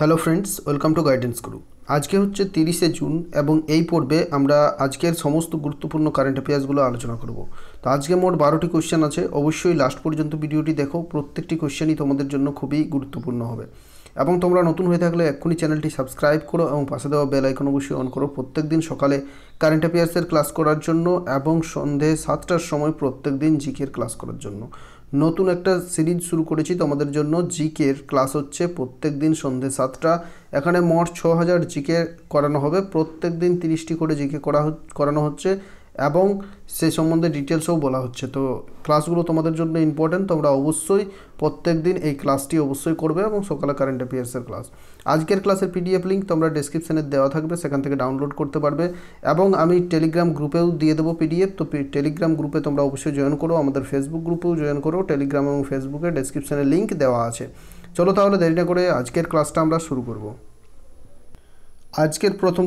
hello friends welcome to guidance Guru আজকে হচ্ছে তিরিশে জুন এবং এই পর্বে আমরা আজকের সমস্ত গুরুত্বপূর্ণ কারেন্ট অ্যাফেয়ার্সগুলো আলোচনা করব তো আজকে মোট বারোটি কোয়েশ্চেন আছে অবশ্যই লাস্ট পর্যন্ত ভিডিওটি দেখো প্রত্যেকটি কোয়েশ্চেনই তোমাদের জন্য খুবই গুরুত্বপূর্ণ হবে এবং তোমরা নতুন হয়ে থাকলে এক্ষুনি চ্যানেলটি সাবস্ক্রাইব করো এবং পাশে দেওয়া বেল আইকন অবশ্যই অন করো প্রত্যেক দিন সকালে কারেন্ট অ্যাফেয়ার্সের ক্লাস করার জন্য এবং সন্ধে সাতটার সময় প্রত্যেক দিন জিকের ক্লাস করার জন্য নতুন একটা সিরিজ শুরু করেছি তোমাদের জন্য জিকের ক্লাস হচ্ছে প্রত্যেক দিন সন্ধে সাতটা এখানে মোট ছ হাজার জিকে করানো হবে প্রত্যেক দিন তিরিশটি করে জিকে করা করানো হচ্ছে এবং সে সম্বন্ধে ডিটেলসও বলা হচ্ছে তো ক্লাসগুলো তোমাদের জন্য ইম্পর্টেন্ট তোমরা অবশ্যই প্রত্যেক দিন এই ক্লাসটি অবশ্যই করবে এবং সকালে কারেন্ট অ্যাফেয়ার্সের ক্লাস আজকের ক্লাসের পিডিএফ লিঙ্ক তোমরা ডিসক্রিপশানে দেওয়া থাকবে সেখান থেকে ডাউনলোড করতে পারবে এবং আমি টেলিগ্রাম গ্রুপেও দিয়ে দেবো পিডিএফ তো টেলিগ্রাম গ্রুপে তোমরা অবশ্যই জয়েন করো আমাদের ফেসবুক গ্রুপেও জয়েন করো টেলিগ্রাম এবং ফেসবুকে ডিসক্রিপশানে লিঙ্ক দেওয়া আছে চলো তাহলে দেরি না করে আজকের ক্লাসটা আমরা শুরু করব আজকের প্রথম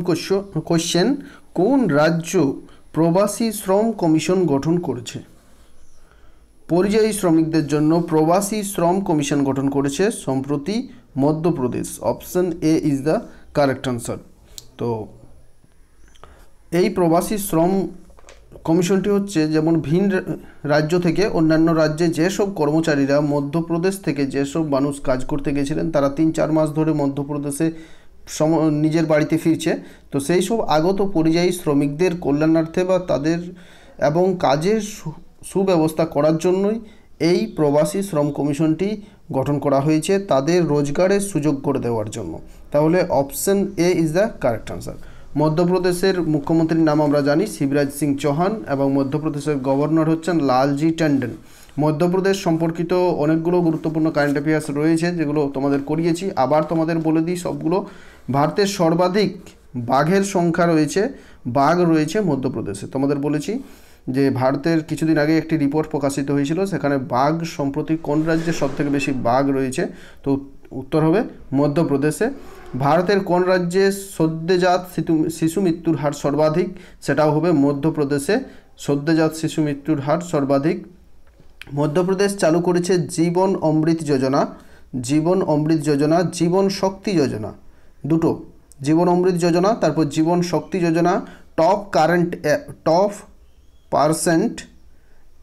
কোশ্চেন কোন রাজ্য প্রবাসী শ্রম কমিশন গঠন করেছে পরিযায়ী শ্রমিকদের জন্য প্রবাসী শ্রম কমিশন গঠন করেছে সম্প্রতি Madhya Pradesh option A is the correct answer তো এই প্রবাসী শ্রম কমিশনটি হচ্ছে যেমন ভিন রাজ্য থেকে অন্যান্য রাজ্যে যেসব কর্মচারীরা মধ্যপ্রদেশ থেকে যেসব মানুষ কাজ করতে গেছিলেন তারা তিন চার মাস ধরে মধ্যপ্রদেশে সম নিজের বাড়িতে ফিরছে তো সেই সব আগত পরিযায়ী শ্রমিকদের কল্যাণার্থে বা তাদের এবং কাজের সুব্যবস্থা করার জন্যই এই প্রবাসী শ্রম কমিশনটি গঠন করা হয়েছে তাদের রোজগারের সুযোগ করে দেওয়ার জন্য তাহলে option A is the correct answer মধ্যপ্রদেশের মুখ্যমন্ত্রীর নাম আমরা জানি শিবরাজ সিং চৌহান এবং মধ্যপ্রদেশের গভর্নর হচ্ছেন লালজি ট্যান্ডন মধ্যপ্রদেশ সম্পর্কিত অনেকগুলো গুরুত্বপূর্ণ কারেন্ট অ্যাফেয়ার্স রয়েছে যেগুলো তোমাদের করিয়েছি আবার তোমাদের বলে দিই সবগুলো ভারতের সর্বাধিক বাঘের সংখ্যা রয়েছে বাঘ রয়েছে মধ্যপ্রদেশে তোমাদের বলেছি যে ভারতের কিছুদিন আগে একটি রিপোর্ট প্রকাশিত হয়েছিল সেখানে বাঘ সম্প্রতি কোন রাজ্যে সবথেকে বেশি বাঘ রয়েছে তো উত্তর হবে মধ্যপ্রদেশে ভারতের কোন রাজ্যে সদ্যজাত শিশু মৃত্যুর হার সর্বাধিক সেটাও হবে মধ্যপ্রদেশে সদ্যজাত শিশু মৃত্যুর হার সর্বাধিক মধ্যপ্রদেশ চালু করেছে জীবন অমৃত যোজনা জীবন অমৃত যোজনা জীবন শক্তি যোজনা দুটো জীবন অমৃত যোজনা তারপর Jeevan Shakti Yojana top current top percent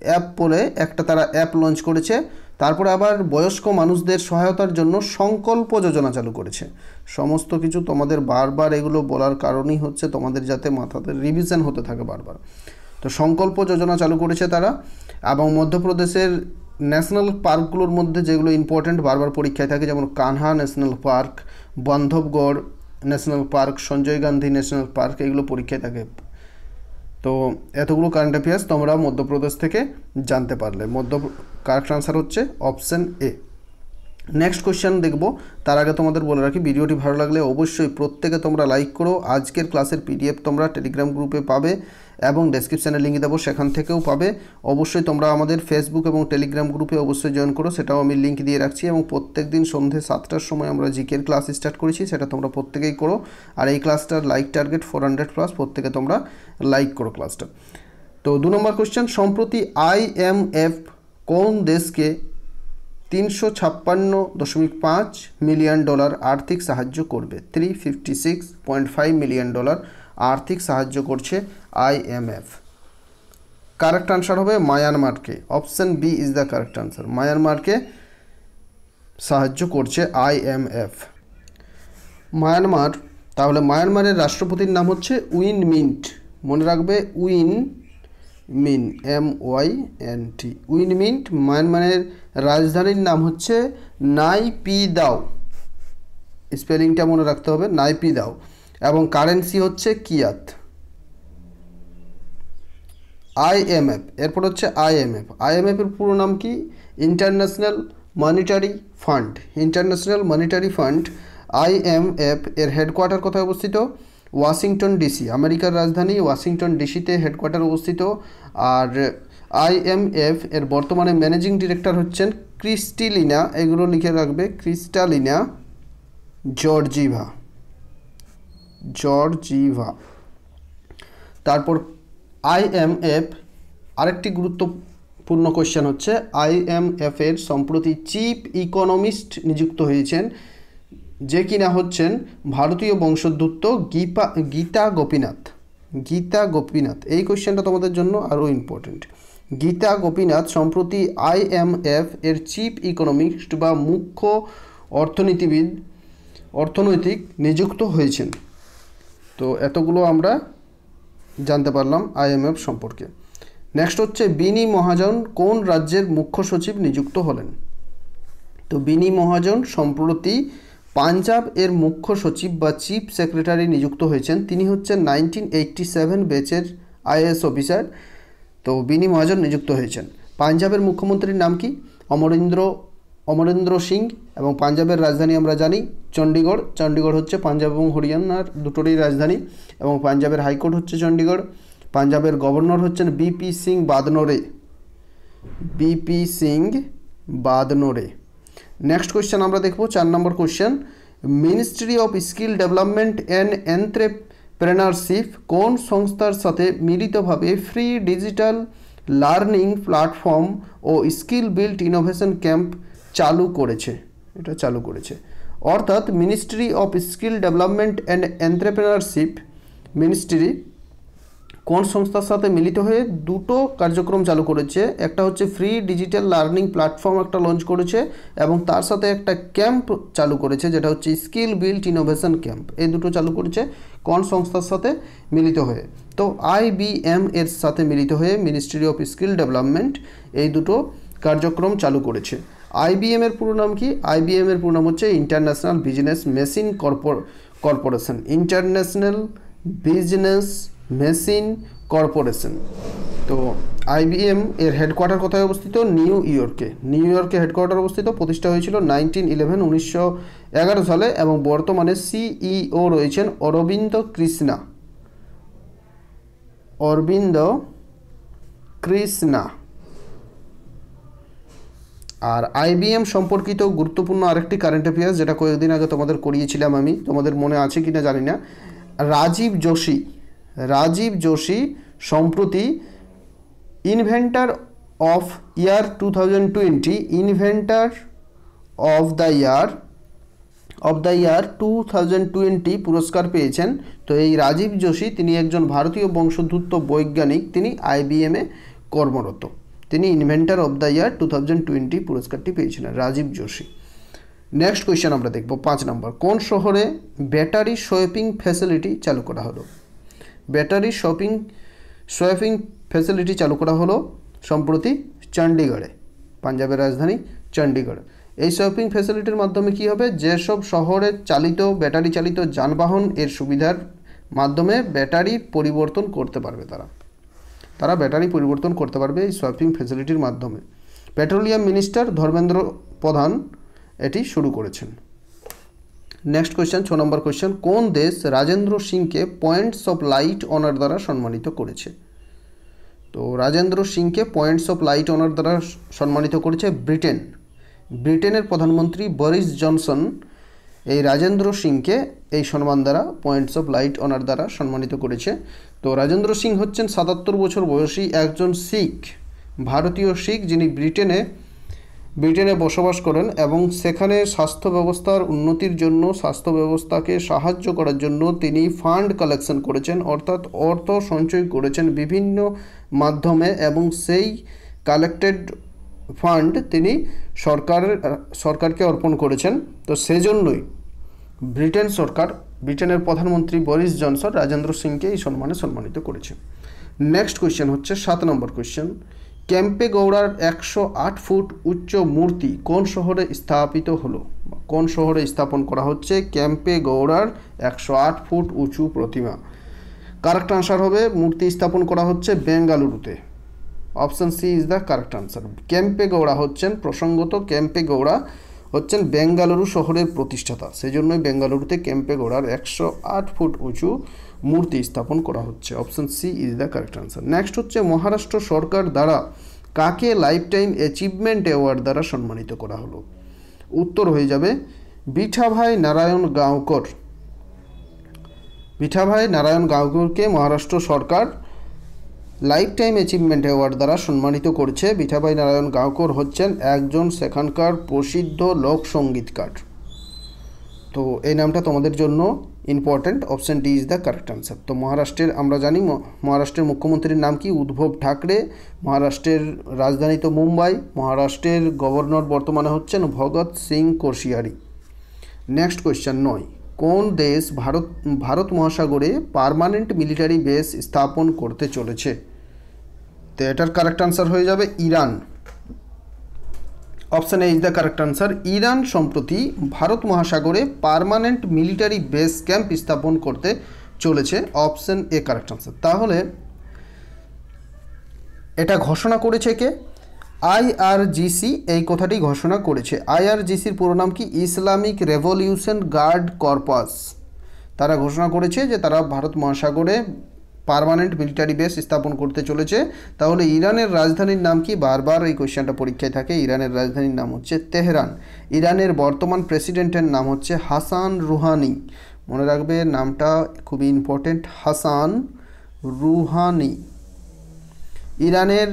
app বলে একটা তারা অ্যাপ লঞ্চ করেছে তারপরে আবার বয়স্ক মানুষদের সহায়তার জন্য সংকল্প যোজনা চালু করেছে সমস্ত কিছু তোমাদের বারবার এগুলো বলার কারণই হচ্ছে তোমাদের যাতে মাথাতে রিভিশন হতে থাকে বারবার তো সংকল্প যোজনা চালু করেছে তারা এবং মধ্যপ্রদেশের ন্যাশনাল পার্কগুলোর মধ্যে যেগুলো ইম্পর্ট্যান্ট বারবার পরীক্ষায় থাকে যেমন Kanha national park Bandhavgarh national park Sanjay Gandhi national park এগুলো পরীক্ষায় থাকে তো এতগুলো কারেন্ট অ্যাফেয়ার্স তোমরা মধ্যপ্রদেশ থেকে জানতে পারলে মধ্য কারেক্ট আনসার হচ্ছে অপশান এ নেক্সট কোয়েশ্চেন দেখব তার আগে তোমাদের বলে রাখি ভিডিওটি ভালো লাগলে অবশ্যই প্রত্যেকে তোমরা লাইক করো আজকের ক্লাসের পিডিএফ তোমরা টেলিগ্রাম গ্রুপে পাবে এবং ডেসক্রিপশানে লিঙ্ক দেবো সেখান থেকেও পাবে অবশ্যই তোমরা আমাদের ফেসবুক এবং টেলিগ্রাম গ্রুপে অবশ্যই জয়েন করো সেটাও আমি লিঙ্ক দিয়ে রাখছি এবং প্রত্যেক দিন সন্ধে সাতটার সময় আমরা জিকের ক্লাস স্টার্ট করেছি সেটা তোমরা প্রত্যেকেই করো আর এই ক্লাসটার like target four hundred plus প্রত্যেকে তোমরা লাইক করো ক্লাসটা তো দু নম্বর কোয়েশ্চেন সম্প্রতি আইএমএফ কোন দেশকে তিনশো ছাপ্পান্ন দশমিক পাঁচ মিলিয়ন ডলার আর্থিক সাহায্য করবে three fifty six point five million dollar আর্থিক সাহায্য করছে আইএমএফ কারেক্ট আনসার হবে মায়ানমারকে option B is the correct answer মায়ানমারকে সাহায্য করছে আইএমএফ মায়ানমার তাহলে মায়ানমারের রাষ্ট্রপতির নাম হচ্ছে উইন মিন্ট মনে রাখবে Win Myint M Y N T Win Myint মায়ানমারের রাজধানীর নাম হচ্ছে নাই পি দাও স্পেলিংটা মনে রাখতে হবে নাই পি দাও এবং কারেন্সি হচ্ছে কিয়াত আইএমএফ এরপর হচ্ছে আইএমএফ আইএমএফের পুরো নাম কি International Monetary Fund International Monetary Fund IMF এর হেডকোয়ার্টার কোথায় অবস্থিত ওয়াশিংটন ডিসি আমেরিকার রাজধানী ওয়াশিংটন ডিসিতে হেডকোয়ার্টার অবস্থিত আর আইএমএফ এর বর্তমানে ম্যানেজিং ডিরেক্টর হচ্ছেন ক্রিস্টিলিনা এগুলো লিখে রাখবে ক্রিস্টালিনা জর্জিভা জর্জিভা তারপর আইএমএফ আরেকটি গুরুত্বপূর্ণ কোয়েশ্চেন হচ্ছে আইএমএফ এর সম্প্রতি চিফ ইকোনমিস্ট নিযুক্ত হয়েছেন যে কিনা হচ্ছেন ভারতীয় বংশোদ্ভূত গীপা গীতা গোপীনাথ গীতা গোপীনাথ এই কোয়েশ্চেনটা তোমাদের জন্য আরও ইম্পর্টেন্ট গীতা গোপীনাথ সম্প্রতি আইএমএফ এর চিফ ইকোনমিস্ট বা মুখ্য অর্থনীতিবিদ অর্থনৈতিক নিযুক্ত হয়েছেন তো এতগুলো আমরা জানতে পারলাম আইএমএফ সম্পর্কে নেক্সট হচ্ছে বিনি মহাজন কোন রাজ্যের মুখ্য সচিব নিযুক্ত হলেন তো বিনি মহাজন সম্প্রতি পাঞ্জাব এর মুখ্য সচিব বা চিফ সেক্রেটারি নিযুক্ত হয়েছেন তিনি হচ্ছেন নাইনটিন এইটটি সেভেন বেচের আইএএস অফিসার তো বিনি মহাজন নিযুক্ত হয়েছেন পাঞ্জাবের মুখ্যমন্ত্রীর নাম কি অমরেন্দ্র অমরেন্দ্র সিং এবং পাঞ্জাবের রাজধানী আমরা জানি চণ্ডীগড় চণ্ডীগড় হচ্ছে পাঞ্জাব এবং হরিয়ানার দুটোরই রাজধানী এবং পাঞ্জাবের হাইকোর্ট হচ্ছে চণ্ডীগড় পাঞ্জাবের গভর্নর হচ্ছেন BP Singh Badnore BP Singh Badnore next question আমরা দেখব চার নম্বর question ministry of skill development and entrepreneurship কোন সংস্থার সাথে মিলিতভাবে ফ্রি ডিজিটাল লার্নিং প্ল্যাটফর্ম ও স্কিল বিল্ড ইনোভেশন ক্যাম্প চালু করেছে এটা চালু করেছে অর্থাৎ ministry of skill development and entrepreneurship ministry কোন সংস্থার সাথে মিলিত হয়ে দুটো কার্যক্রম চালু করেছে একটা হচ্ছে ফ্রি ডিজিটাল লার্নিং প্ল্যাটফর্ম একটা লঞ্চ করেছে এবং তার সাথে একটা ক্যাম্প চালু করেছে যেটা হচ্ছে স্কিল বিল্ট ইনোভেশন ক্যাম্প এই দুটো চালু করেছে কোন সংস্থার সাথে মিলিত হয়ে তো আইবিএম এর সাথে মিলিত হয়ে মিনিস্ট্রি অফ স্কিল ডেভেলপমেন্ট এই দুটো কার্যক্রম চালু করেছে আইবিএম এর পুরো নাম কি আইবিএম এর পুরো নাম হচ্ছে international business machine corporation international business machine corporation তো আইবিএম এর হেডকোয়ার্টার কোথায় অবস্থিত নিউ ইয়র্কে নিউ ইয়র্কে হেডকোয়ার্টার অবস্থিত প্রতিষ্ঠা হয়েছিল নাইনটিন ইলেভেন উনিশশো এগারো সালে এবং বর্তমানে সিইও e রয়েছেন অরবিন্দ কৃষ্ণা অরবিন্দ কৃষ্ণা আর আইবিএম সম্পর্কিত গুরুত্বপূর্ণ আরেকটি কারেন্ট অ্যাফেয়ার্স যেটা কয়েকদিন আগে তোমাদের করিয়েছিলাম আমি তোমাদের মনে আছে কি না জানি না রাজীব যোশী রাজীব যোশী সম্প্রতি inventor of year two thousand twenty inventor of the year of the year two thousand twenty পুরস্কার পেয়েছেন তো এই রাজীব যোশী তিনি একজন ভারতীয় বংশোদ্ভূত বৈজ্ঞানিক তিনি আইবিএমে কর্মরত তিনি inventor of the year two thousand twenty পুরস্কারটি পেয়েছিলেন রাজীব যোশী নেক্সট কোয়েশ্চেন আমরা দেখব পাঁচ নম্বর কোন শহরে ব্যাটারি সোয়েপিং ফ্যাসিলিটি চালু করা হলো ব্যাটারি শপিং সোয়েপিং ফ্যাসিলিটি চালু করা হলো সম্প্রতি চণ্ডীগড়ে পাঞ্জাবের রাজধানী চণ্ডীগড় এই শপিং ফ্যাসিলিটির মাধ্যমে কি হবে যেসব শহরে চালিত ব্যাটারি চালিত যানবাহন এর সুবিধার মাধ্যমে ব্যাটারি পরিবর্তন করতে পারবে তারা তারা ব্যাটারি পরিবর্তন করতে পারবে এই সোয়াপিং ফেসিলিটির মাধ্যমে পেট্রোলিয়াম মিনিস্টার ধর্মেন্দ্র প্রধান এটি শুরু করেছেন নেক্সট কোয়েশ্চেন ছ নম্বর কোয়েশ্চেন কোন দেশ রাজেন্দ্র সিংকে পয়েন্টস অফ লাইট অনার দ্বারা সম্মানিত করেছে তো রাজেন্দ্র সিংকে পয়েন্টস অফ লাইট অনার দ্বারা সম্মানিত করেছে ব্রিটেন ব্রিটেনের প্রধানমন্ত্রী বরিস জনসন এই রাজেন্দ্র সিংকে এই সম্মান দ্বারা পয়েন্টস অফ লাইট অনার দ্বারা সম্মানিত করেছে তো রাজেন্দ্র সিং হচ্ছেন সাতাত্তর বছর বয়সী একজন শিখ ভারতীয় শিখ যিনি ব্রিটেনে ব্রিটেনে বসবাস করেন এবং সেখানে স্বাস্থ্য ব্যবস্থার উন্নতির জন্য স্বাস্থ্য ব্যবস্থাকে সাহায্য করার জন্য তিনি ফান্ড কালেকশন করেছেন অর্থাৎ অর্থ সঞ্চয় করেছেন বিভিন্ন মাধ্যমে এবং সেই কালেক্টেড ফান্ড তিনি সরকারের সরকারকে অর্পণ করেছেন তো সেজন্যই ব্রিটেন সরকার ব্রিটেনের প্রধানমন্ত্রী বরিস জনসন রাজেন্দ্র সিংকে এই সম্মানে সম্মানিত করেছে নেক্সট কোয়েশ্চেন হচ্ছে সাত নম্বর কোয়েশ্চেন ক্যাম্পে গৌড়ার একশো আট ফুট উচ্চ মূর্তি কোন শহরে স্থাপিত হলো কোন শহরে স্থাপন করা হচ্ছে ক্যাম্পে গৌড়ার একশো আট ফুট উঁচু প্রতিমা কারেক্ট আনসার হবে মূর্তি স্থাপন করা হচ্ছে বেঙ্গালুরুতে option C is the correct answer Kempe Gowda হচ্ছেন প্রসঙ্গত ক্যাম্পে গৌড়া হচ্ছেন বেঙ্গালুরু শহরের প্রতিষ্ঠাতা সেই জন্যই বেঙ্গালুরুতে ক্যাম্পে গড়ার একশো আট ফুট উঁচু মূর্তি স্থাপন করা হচ্ছে option C is the correct answer next হচ্ছে মহারাষ্ট্র সরকার দ্বারা কাকে লাইফ টাইম অ্যাচিভমেন্ট অ্যাওয়ার্ড দ্বারা সম্মানিত করা হলো উত্তর হয়ে যাবে বিঠাভাই নারায়ণ গাঁওকর বিঠাভাই নারায়ণ গাঁওকরকে মহারাষ্ট্র সরকার লাইফ টাইম অ্যাচিভমেন্ট অ্যাওয়ার্ড দ্বারা সম্মানিত করছে বিঠাবাই নারায়ণ গাঁওকর হচ্ছেন একজন সেখানকার প্রসিদ্ধ লোকসঙ্গীতকার তো এই নামটা তোমাদের জন্য important option D is the correct answer তো মহারাষ্ট্রের আমরা জানি মহারাষ্ট্রের মুখ্যমন্ত্রীর নাম কি উদ্ভব ঠাকরে মহারাষ্ট্রের রাজধানী তো মুম্বাই মহারাষ্ট্রের গভর্নর বর্তমানে হচ্ছেন ভগৎ সিং কোশিয়ারি নেক্সট কোয়েশ্চেন নয় কোন দেশ ভারত ভারত মহাসাগরে পারমানেন্ট মিলিটারি বেস স্থাপন করতে চলেছে তো এটার কারেক্ট আনসার হয়ে যাবে Iran option A is the correct answer Iran সম্প্রতি ভারত মহাসাগরে পারমানেন্ট মিলিটারি বেস ক্যাম্প স্থাপন করতে চলেছে অপশান এ কারেক্ট আনসার তাহলে এটা ঘোষণা করেছে কে আইআরজিসি এই কথাটি ঘোষণা করেছে আইআরজিসির পুরো নাম কি ইসলামিক রেভলিউশন গার্ড কর্পাস তারা ঘোষণা করেছে যে তারা ভারত মহাসাগরে পারমানেন্ট মিলিটারি বেস স্থাপন করতে চলেছে তাহলে ইরানের রাজধানীর নাম কি বারবার এই কোয়েশ্চেনটা পরীক্ষায় থাকে ইরানের রাজধানীর নাম হচ্ছে তেহরান ইরানের বর্তমান প্রেসিডেন্টের নাম হচ্ছে হাসান রুহানি মনে রাখবে নামটা খুবই ইম্পর্টেন্ট হাসান রুহানি ইরানের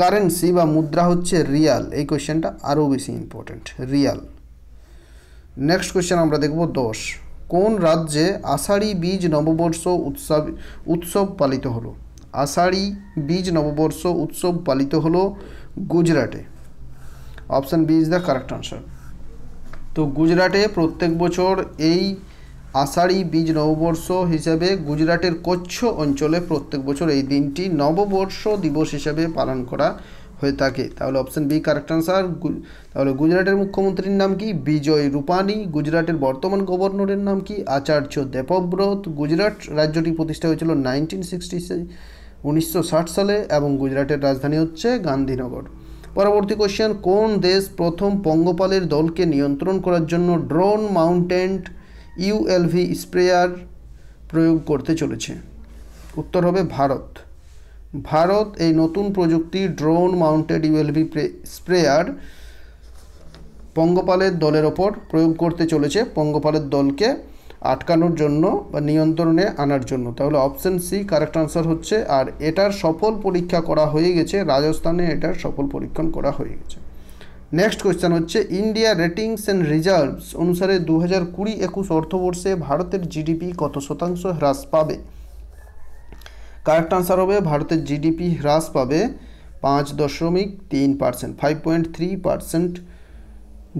কারেন্সি বা মুদ্রা হচ্ছে রিয়াল এই কোয়েশ্চেনটা আরও বেশি ইম্পর্টেন্ট রিয়াল নেক্সট কোয়েশ্চেন আমরা দেখব দশ কোন রাজ্যে আষাঢ়ি বীজ নববর্ষ উৎসব উৎসব পালিত হলো আষাঢ়ি বীজ নববর্ষ উৎসব পালিত হলো গুজরাটে option B is the correct answer তো গুজরাটে প্রত্যেক বছর এই আষাঢ়ি বীজ নববর্ষ হিসাবে গুজরাটের কচ্ছ অঞ্চলে প্রত্যেক বছর এই দিনটি নববর্ষ দিবস হিসাবে পালন করা হয়ে থাকে তাহলে অপশন বি কারেক্ট আনসার তাহলে গুজরাটের মুখ্যমন্ত্রীর নাম কি বিজয় রূপানি গুজরাটের বর্তমান গভর্নরের নাম কি আচার্য দেবব্রত গুজরাট রাজ্যটি প্রতিষ্ঠা হয়েছিল নাইনটিন সিক্সটি উনিশশো সালে এবং গুজরাটের রাজধানী হচ্ছে গান্ধীনগর পরবর্তী কোশ্চেন কোন দেশ প্রথম পঙ্গপালের দলকে নিয়ন্ত্রণ করার জন্য ড্রোন মাউন্টেন্ট ইউএলভি স্প্রেয়ার প্রয়োগ করতে চলেছে উত্তর হবে ভারত ভারত এই নতুন প্রযুক্তি ড্রোন মাউন্টেড ইউএলভি স্প্রেয়ার পঙ্গপালের দলের ওপর প্রয়োগ করতে চলেছে পঙ্গপালের দলকে আটকানোর জন্য বা নিয়ন্ত্রণে আনার জন্য তাহলে অপশান সি কারেক্ট আনসার হচ্ছে আর এটার সফল পরীক্ষা করা হয়ে গেছে রাজস্থানে এটার সফল পরীক্ষণ করা হয়ে গেছে নেক্সট কোয়েশ্চেন হচ্ছে ইন্ডিয়া রেটিংস অ্যান্ড রিজার্ভস অনুসারে দু হাজার কুড়ি একুশ অর্থবর্ষে ভারতের জিডিপি কত শতাংশ হ্রাস পাবে কারেক্ট আনসার হবে ভারতের জিডিপি হ্রাস পাবে পাঁচ দশমিক তিন percent five point three percent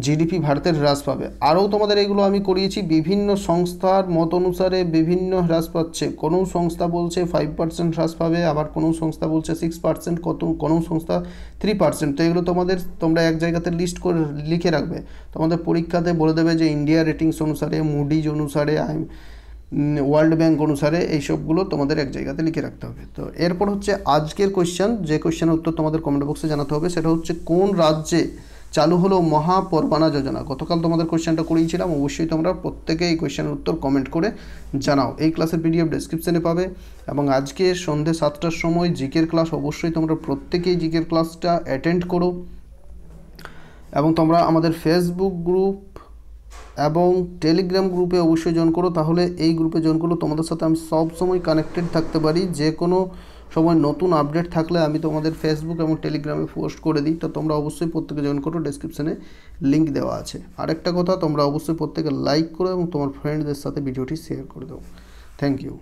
GDP ভারতের হ্রাস পাবে আরও তোমাদের এগুলো আমি করিয়েছি বিভিন্ন সংস্থার মত অনুসারে বিভিন্ন হ্রাস পাচ্ছে কোনো সংস্থা বলছে ফাইভ পার্সেন্ট হ্রাস পাবে আবার কোনো সংস্থা বলছে সিক্স পার্সেন্ট কত কোনো সংস্থা থ্রি পার্সেন্ট তো এগুলো তোমাদের তোমরা এক জায়গাতে লিস্ট করে লিখে রাখবে তোমাদের পরীক্ষাতে বলে দেবে যে ইন্ডিয়া রেটিংস অনুসারে মুডিজ অনুসারে আই ওয়ার্ল্ড ব্যাংক অনুসারে এইসবগুলো তোমাদের এক জায়গাতে লিখে রাখতে হবে তো এরপর হচ্ছে আজকের কোয়েশ্চেন যে কোয়েশ্চেনের উত্তর তোমাদের কমেন্ট বক্সে জানাতে হবে সেটা হচ্ছে কোন রাজ্যে চালু হলো মহাপরবানা যোজনা গতকাল তোমাদের কোয়েশ্চেনটা করিয়েছিলাম অবশ্যই তোমরা প্রত্যেকে এই কোয়েশ্চেনের উত্তর কমেন্ট করে জানাও এই ক্লাসের পিডিএফ ডেসক্রিপশানে পাবে এবং আজকে সন্ধে সাতটার সময় জিকের ক্লাস অবশ্যই তোমরা প্রত্যেকেই জিকের ক্লাসটা অ্যাটেন্ড করো এবং তোমরা আমাদের ফেসবুক গ্রুপ এবং টেলিগ্রাম গ্রুপে অবশ্যই জয়েন করো তাহলে এই গ্রুপে জয়েন করলে তোমাদের সাথে আমি সবসময় কানেক্টেড থাকতে পারি যে কোনো সময় নতুন আপডেট থাকলে আমি তোমাদের ফেসবুক এবং টেলিগ্রামে পোস্ট করে দিই তো তোমরা অবশ্যই প্রত্যেকে জয়েন করো ডেসক্রিপশানে লিঙ্ক দেওয়া আছে আরেকটা কথা তোমরা অবশ্যই প্রত্যেকে লাইক করো এবং তোমার ফ্রেন্ডদের সাথে ভিডিওটি শেয়ার করে দাও থ্যাংক ইউ